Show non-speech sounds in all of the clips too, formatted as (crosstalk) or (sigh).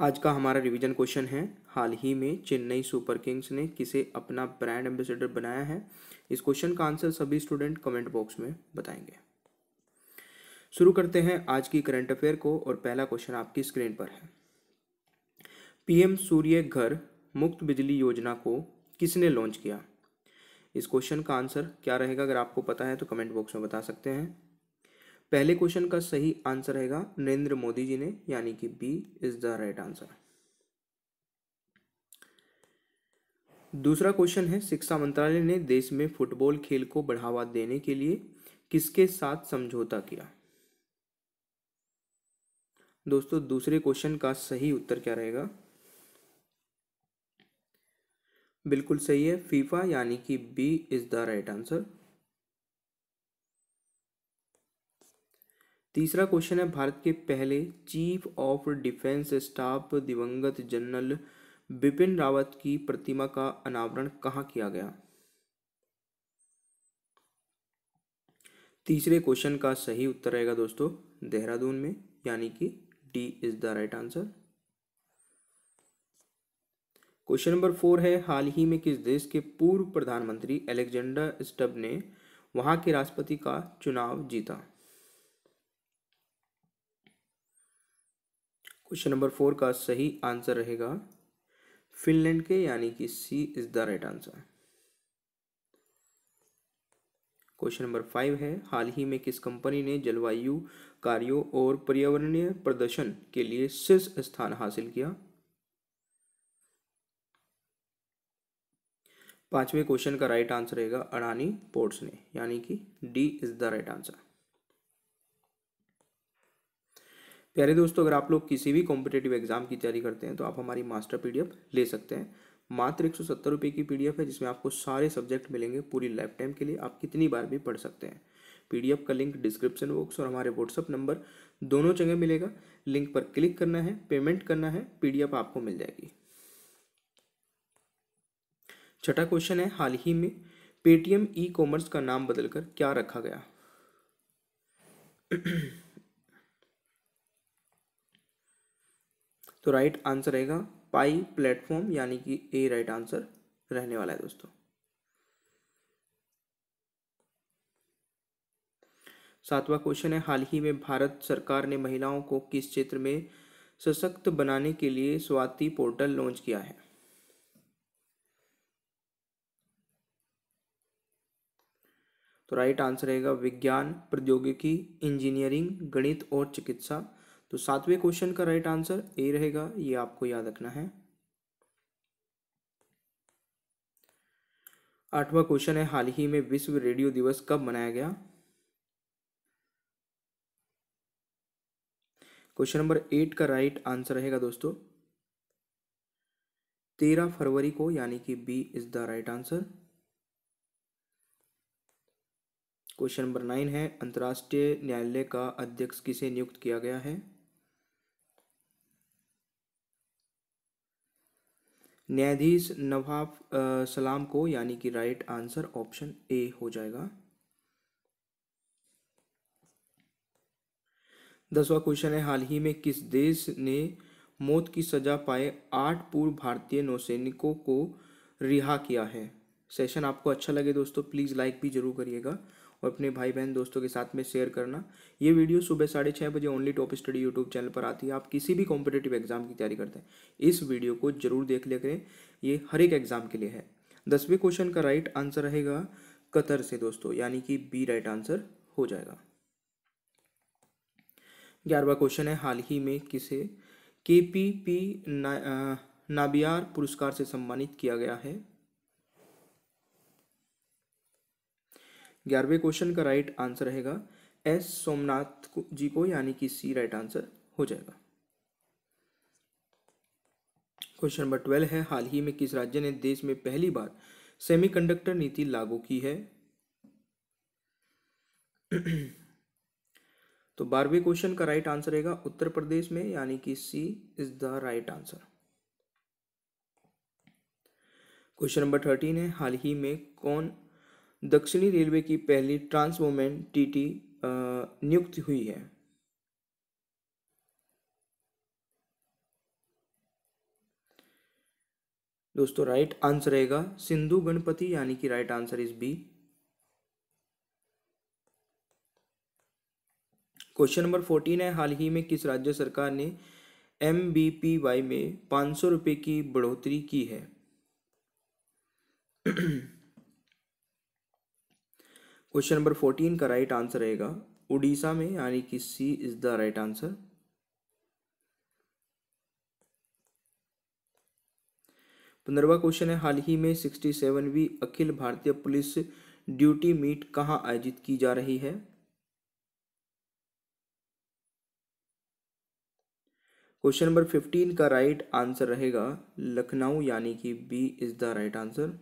आज का हमारा रिवीजन क्वेश्चन है हाल ही में चेन्नई सुपर किंग्स ने किसे अपना ब्रांड एम्बेसडर बनाया है इस क्वेश्चन का आंसर सभी स्टूडेंट कमेंट बॉक्स में बताएंगे शुरू करते हैं आज की करंट अफेयर को और पहला क्वेश्चन आपकी स्क्रीन पर है पीएम सूर्य घर मुक्त बिजली योजना को किसने लॉन्च किया इस क्वेश्चन का आंसर क्या रहेगा अगर आपको पता है तो कमेंट बॉक्स में बता सकते हैं पहले क्वेश्चन का सही आंसर रहेगा नरेंद्र मोदी जी ने यानी कि B is the right answer दूसरा क्वेश्चन है शिक्षा मंत्रालय ने देश में फुटबॉल खेल को बढ़ावा देने के लिए किसके साथ समझौता किया दोस्तों दूसरे क्वेश्चन का सही उत्तर क्या रहेगा बिल्कुल सही है फीफा यानी कि B is the right answer तीसरा क्वेश्चन है भारत के पहले चीफ ऑफ डिफेंस स्टाफ दिवंगत जनरल बिपिन रावत की प्रतिमा का अनावरण कहाँ किया गया तीसरे क्वेश्चन का सही उत्तर रहेगा दोस्तों देहरादून में यानी कि D is the right answer question number four है हाल ही में किस देश के पूर्व प्रधानमंत्री अलेक्जेंडर स्टब ने वहां के राष्ट्रपति का चुनाव जीता क्वेश्चन नंबर फोर का सही आंसर रहेगा फिनलैंड के यानी कि C is the right answer question number five है हाल ही में किस कंपनी ने जलवायु कार्यों और पर्यावरणीय प्रदर्शन के लिए शीर्ष स्थान हासिल किया पांचवें क्वेश्चन का राइट आंसर रहेगा अडानी पोर्ट्स ने यानी कि D is the right answer प्यारे दोस्तों अगर आप लोग किसी भी कॉम्पिटेटिव एग्जाम की तैयारी करते हैं तो आप हमारी मास्टर पीडीएफ ले सकते हैं मात्र एक सौ की पीडीएफ है जिसमें आपको सारे सब्जेक्ट मिलेंगे पूरी लाइफ टाइम के लिए आप कितनी बार भी पढ़ सकते हैं पीडीएफ का लिंक डिस्क्रिप्शन बॉक्स और हमारे व्हाट्सअप नंबर दोनों जगह मिलेगा लिंक पर क्लिक करना है पेमेंट करना है पीडीएफ आपको मिल जाएगी छठा क्वेश्चन है हाल ही में पेटीएम ई कॉमर्स का नाम बदलकर क्या रखा गया तो राइट आंसर रहेगा पाई प्लेटफॉर्म यानी कि ए राइट आंसर रहने वाला है दोस्तों सातवां क्वेश्चन है हाल ही में भारत सरकार ने महिलाओं को किस क्षेत्र में सशक्त बनाने के लिए स्वाति पोर्टल लॉन्च किया है तो राइट आंसर रहेगा विज्ञान प्रौद्योगिकी इंजीनियरिंग गणित और चिकित्सा तो सातवें क्वेश्चन का राइट आंसर ए रहेगा ये आपको याद रखना है आठवां क्वेश्चन है हाल ही में विश्व रेडियो दिवस कब मनाया गया क्वेश्चन नंबर एट का राइट आंसर रहेगा दोस्तों तेरह फरवरी को यानी कि B is the right answer question number nine है अंतर्राष्ट्रीय न्यायालय का अध्यक्ष किसे नियुक्त किया गया है न्यायाधीश नवाब सलाम को यानी कि राइट आंसर ऑप्शन ए हो जाएगा दसवा क्वेश्चन है हाल ही में किस देश ने मौत की सजा पाए आठ पूर्व भारतीय नौसैनिकों को रिहा किया है सेशन आपको अच्छा लगे दोस्तों प्लीज़ लाइक भी जरूर करिएगा और अपने भाई बहन दोस्तों के साथ में शेयर करना ये वीडियो सुबह साढ़े छः बजे Only Top Study YouTube channel पर आती है आप किसी भी कॉम्पिटेटिव एग्जाम की तैयारी करते हैं इस वीडियो को जरूर देख लिया करें ये हर एक एग्जाम के लिए है दसवें क्वेश्चन का राइट आंसर रहेगा कतर से दोस्तों यानी कि बी राइट आंसर हो जाएगा ग्यारहवा क्वेश्चन है हाल ही में किसे के पी पी ना, नाबियार पुरस्कार से सम्मानित किया गया है ग्यारहवें क्वेश्चन का राइट आंसर रहेगा एस सोमनाथ को जी को यानी कि सी राइट आंसर हो जाएगा क्वेश्चन नंबर ट्वेल्व है हाल ही में किस राज्य ने देश में पहली बार सेमीकंडक्टर नीति लागू की है (clears throat) तो बारहवें क्वेश्चन का राइट आंसर रहेगा उत्तर प्रदेश में यानी कि C is the right answer question number thirteen है हाल ही में कौन दक्षिणी रेलवे की पहली ट्रांस वोमेन टीटी नियुक्त हुई है दोस्तों राइट आंसर रहेगा सिंधु गणपति यानी कि right answer is B question number fourteen है हाल ही में किस राज्य सरकार ने एम बी पी वाई में पांच सौ रुपए की बढ़ोतरी की है (clears throat) क्वेश्चन नंबर फोर्टीन का राइट आंसर रहेगा उड़ीसा में यानी कि C is the right answer पंद्रवा क्वेश्चन है हाल ही में सिक्सटी सेवनवी अखिल भारतीय पुलिस ड्यूटी मीट कहाँ आयोजित की जा रही है क्वेश्चन नंबर फिफ्टीन का राइट आंसर रहेगा लखनऊ यानी कि B is the right answer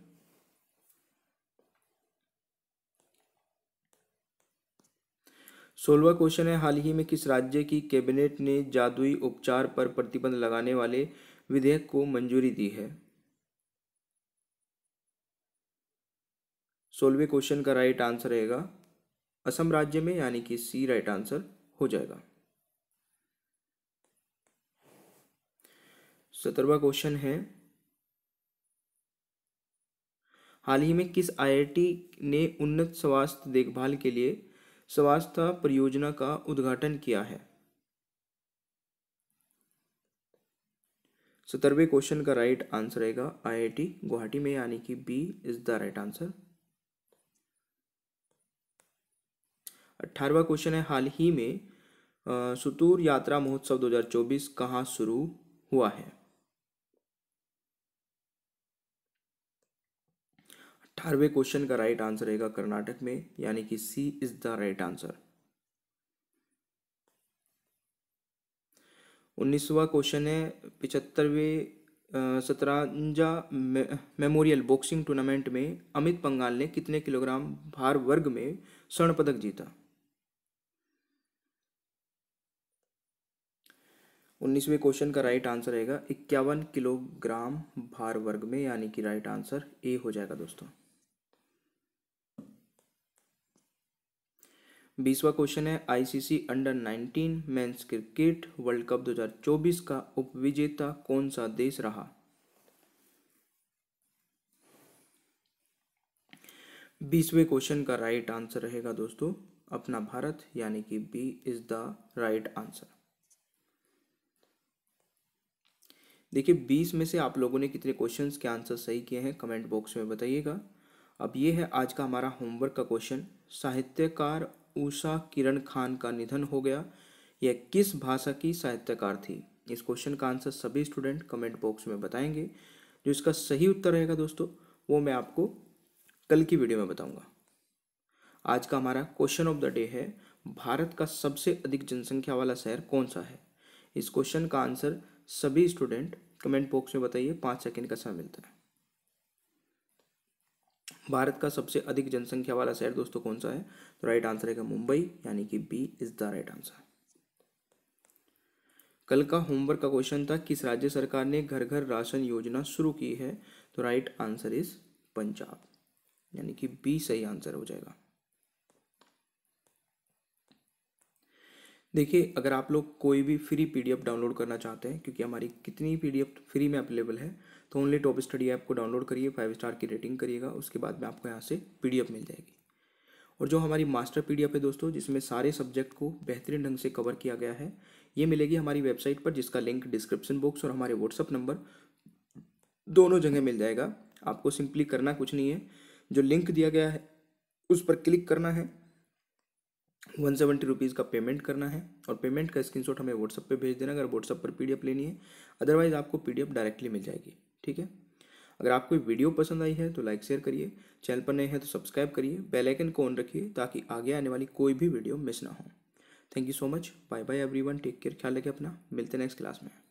सोलवा क्वेश्चन है हाल ही में किस राज्य की कैबिनेट ने जादुई उपचार पर प्रतिबंध लगाने वाले विधेयक को मंजूरी दी है सोलवे क्वेश्चन का राइट आंसर रहेगा असम राज्य में यानी कि सी राइट आंसर हो जाएगा सत्रवा क्वेश्चन है हाल ही में किस आईआईटी ने उन्नत स्वास्थ्य देखभाल के लिए स्वास्थ्य परियोजना का उद्घाटन किया है सत्तरवें क्वेश्चन का राइट आंसर रहेगा आईआईटी गुवाहाटी में यानी कि B is the right answer अठारवा क्वेश्चन है हाल ही में सुतूर यात्रा महोत्सव 2024 कहाँ शुरू हुआ है अठारहवें क्वेश्चन का राइट आंसर रहेगा कर्नाटक में यानी कि C is the right answer उन्नीसवा क्वेश्चन है पिछहत्तरवे सतरांजा मे, मेमोरियल बॉक्सिंग टूर्नामेंट में अमित पंगाल ने कितने किलोग्राम भार वर्ग में स्वर्ण पदक जीता उन्नीसवें क्वेश्चन का राइट आंसर रहेगा इक्यावन किलोग्राम भार वर्ग में यानी कि राइट आंसर ए हो जाएगा दोस्तों बीसवा क्वेश्चन है ICC under 19 men's cricket world cup 2024 का उपविजेता कौन सा देश रहा बीसवें क्वेश्चन का राइट आंसर रहेगा दोस्तों अपना भारत यानी कि B is the right answer देखिए बीस में से आप लोगों ने कितने क्वेश्चंस के आंसर सही किए हैं कमेंट बॉक्स में बताइएगा अब ये है आज का हमारा होमवर्क का क्वेश्चन साहित्यकार उषा किरण खान का निधन हो गया यह किस भाषा की साहित्यकार थी इस क्वेश्चन का आंसर सभी स्टूडेंट कमेंट बॉक्स में बताएंगे जो इसका सही उत्तर रहेगा दोस्तों वो मैं आपको कल की वीडियो में बताऊंगा आज का हमारा क्वेश्चन ऑफ द डे है भारत का सबसे अधिक जनसंख्या वाला शहर कौन सा है इस क्वेश्चन का आंसर सभी स्टूडेंट कमेंट बॉक्स में बताइए पाँच सेकेंड का समय मिलता है भारत का सबसे अधिक जनसंख्या वाला शहर दोस्तों कौन सा है तो राइट आंसर है मुंबई यानी कि B is the right answer कल का होमवर्क का क्वेश्चन था किस राज्य सरकार ने घर घर राशन योजना शुरू की है तो राइट आंसर इज पंजाब यानी कि बी सही आंसर हो जाएगा देखिए अगर आप लोग कोई भी फ्री पीडीएफ डाउनलोड करना चाहते हैं क्योंकि हमारी कितनी पीडीएफ फ्री में अवेलेबल है तो ओनली टॉप स्टडी ऐप को डाउनलोड करिए फाइव स्टार की रेटिंग करिएगा उसके बाद में आपको यहाँ से पीडीएफ मिल जाएगी और जो हमारी मास्टर पीडीएफ है दोस्तों जिसमें सारे सब्जेक्ट को बेहतरीन ढंग से कवर किया गया है ये मिलेगी हमारी वेबसाइट पर जिसका लिंक डिस्क्रिप्शन बॉक्स और हमारे व्हाट्सअप नंबर दोनों जगह मिल जाएगा आपको सिंपली करना कुछ नहीं है जो लिंक दिया गया है उस पर क्लिक करना है वन सेवेंटी रुपीज़ का पेमेंट करना है और पेमेंट का स्क्रीनशॉट हमें व्हाट्सअप पे भेज देना अगर व्हाट्सअप पर पी लेनी है अदरवाइज़ आपको पी डायरेक्टली मिल जाएगी ठीक है अगर आपको वीडियो पसंद आई है तो लाइक शेयर करिए चैनल पर नए हैं तो सब्सक्राइब करिए बेल आइकन को ऑन रखिए ताकि आगे आने वाली कोई भी वीडियो मिस ना हो thank you so much bye bye everyone take care ख्याल रखें अपना मिलते हैं नेक्स्ट क्लास में